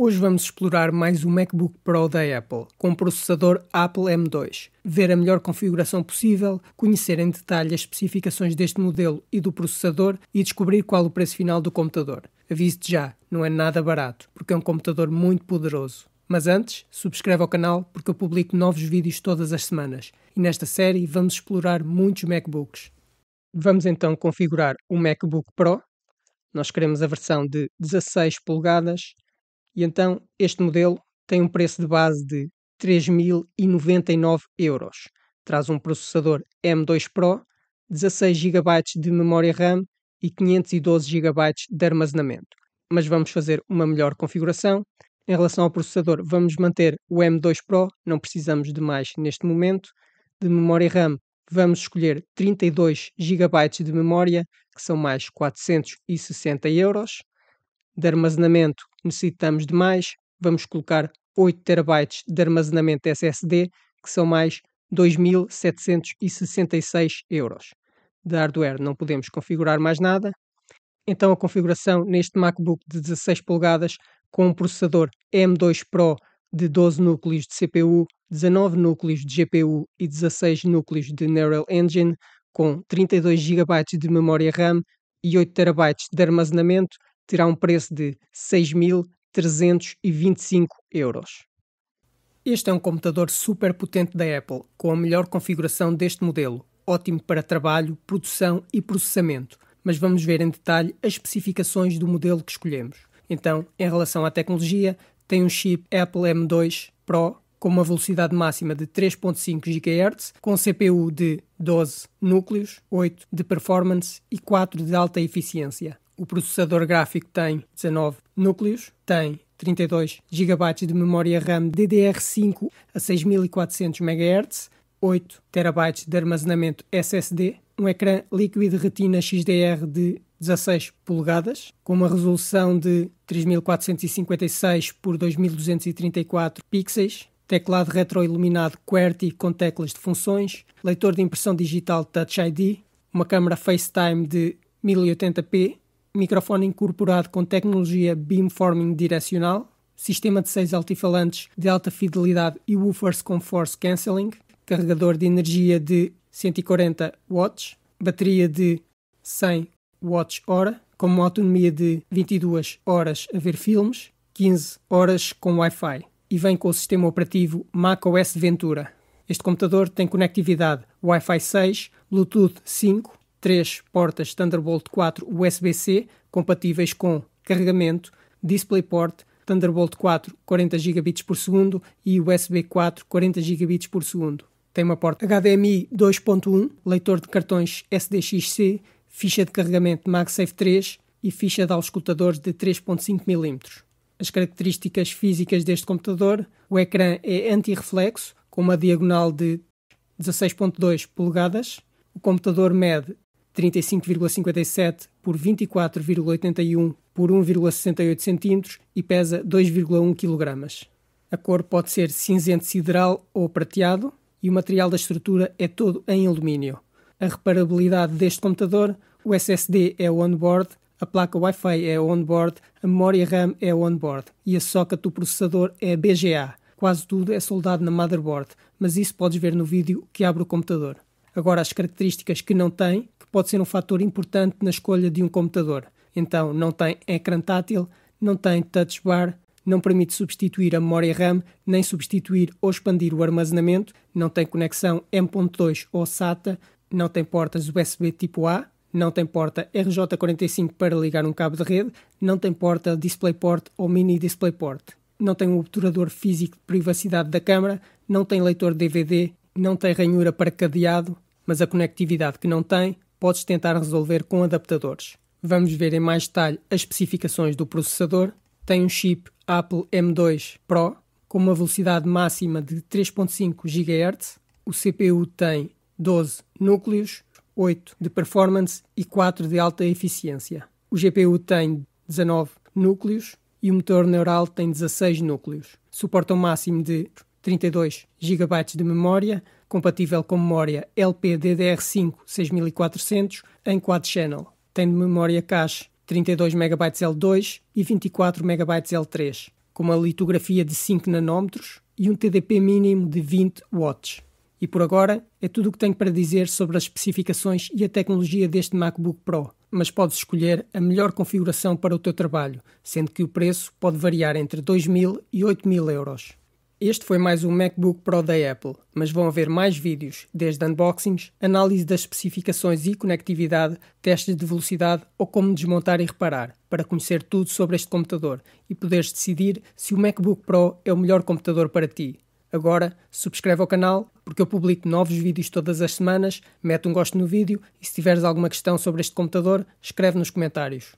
Hoje vamos explorar mais o MacBook Pro da Apple, com o processador Apple M2, ver a melhor configuração possível, conhecer em detalhe as especificações deste modelo e do processador e descobrir qual o preço final do computador. aviso te já, não é nada barato, porque é um computador muito poderoso. Mas antes, subscreve ao canal porque eu publico novos vídeos todas as semanas e nesta série vamos explorar muitos MacBooks. Vamos então configurar o MacBook Pro. Nós queremos a versão de 16 polegadas e então este modelo tem um preço de base de 3.099 euros. Traz um processador M2 Pro, 16 GB de memória RAM e 512 GB de armazenamento. Mas vamos fazer uma melhor configuração. Em relação ao processador, vamos manter o M2 Pro, não precisamos de mais neste momento. De memória RAM, vamos escolher 32 GB de memória, que são mais 460 euros de armazenamento necessitamos de mais, vamos colocar 8 terabytes de armazenamento SSD, que são mais 2.766 euros. De hardware não podemos configurar mais nada, então a configuração neste MacBook de 16 polegadas com um processador M2 Pro de 12 núcleos de CPU, 19 núcleos de GPU e 16 núcleos de Neural Engine, com 32 GB de memória RAM e 8 TB de armazenamento, terá um preço de 6.325 euros. Este é um computador super potente da Apple, com a melhor configuração deste modelo, ótimo para trabalho, produção e processamento. Mas vamos ver em detalhe as especificações do modelo que escolhemos. Então, em relação à tecnologia, tem um chip Apple M2 Pro com uma velocidade máxima de 3.5 GHz, com CPU de 12 núcleos, 8 de performance e 4 de alta eficiência. O processador gráfico tem 19 núcleos, tem 32 GB de memória RAM DDR5 a 6400 MHz, 8 TB de armazenamento SSD, um ecrã Liquid Retina XDR de 16 polegadas, com uma resolução de 3456 por 2234 pixels, teclado retroiluminado QWERTY com teclas de funções, leitor de impressão digital Touch ID, uma câmera FaceTime de 1080p, microfone incorporado com tecnologia beamforming direcional, sistema de seis altifalantes de alta fidelidade e woofers com force cancelling, carregador de energia de 140 watts, bateria de 100 watts-hora, com uma autonomia de 22 horas a ver filmes, 15 horas com Wi-Fi e vem com o sistema operativo macOS Ventura. Este computador tem conectividade Wi-Fi 6, Bluetooth 5, três portas Thunderbolt 4 USB-C compatíveis com carregamento, DisplayPort, Thunderbolt 4 40 gigabits por segundo e USB 4 40 gigabits por segundo. Tem uma porta HDMI 2.1, leitor de cartões SDXC, ficha de carregamento MagSafe 3 e ficha de auscultadores de 3.5 mm. As características físicas deste computador, o ecrã é anti-reflexo com uma diagonal de 16.2 polegadas, o computador mede 35,57 por 24,81 por 1,68 cm e pesa 2,1 kg. A cor pode ser cinzento sideral ou prateado e o material da estrutura é todo em alumínio. A reparabilidade deste computador, o SSD é on-board, a placa Wi-Fi é on-board, a memória RAM é on-board e a socket do processador é BGA. Quase tudo é soldado na motherboard, mas isso podes ver no vídeo que abre o computador. Agora, as características que não tem pode ser um fator importante na escolha de um computador. Então, não tem ecrã tátil, não tem touch bar, não permite substituir a memória RAM, nem substituir ou expandir o armazenamento, não tem conexão M.2 ou SATA, não tem portas USB tipo A, não tem porta RJ45 para ligar um cabo de rede, não tem porta DisplayPort ou Mini DisplayPort, não tem um obturador físico de privacidade da câmara, não tem leitor DVD, não tem ranhura para cadeado, mas a conectividade que não tem podes tentar resolver com adaptadores. Vamos ver em mais detalhe as especificações do processador. Tem um chip Apple M2 Pro com uma velocidade máxima de 3.5 GHz. O CPU tem 12 núcleos, 8 de performance e 4 de alta eficiência. O GPU tem 19 núcleos e o motor neural tem 16 núcleos. Suporta um máximo de 32 GB de memória compatível com memória LPDDR5 6400 em quad channel. Tem de memória cache 32 MB L2 e 24 MB L3, com uma litografia de 5 nanómetros e um TDP mínimo de 20 watts. E por agora é tudo o que tenho para dizer sobre as especificações e a tecnologia deste MacBook Pro, mas podes escolher a melhor configuração para o teu trabalho, sendo que o preço pode variar entre 2.000 e 8.000 euros. Este foi mais um MacBook Pro da Apple, mas vão haver mais vídeos, desde unboxings, análise das especificações e conectividade, testes de velocidade ou como desmontar e reparar, para conhecer tudo sobre este computador e poderes decidir se o MacBook Pro é o melhor computador para ti. Agora, subscreve ao canal, porque eu publico novos vídeos todas as semanas, mete um gosto no vídeo e se tiveres alguma questão sobre este computador, escreve nos comentários.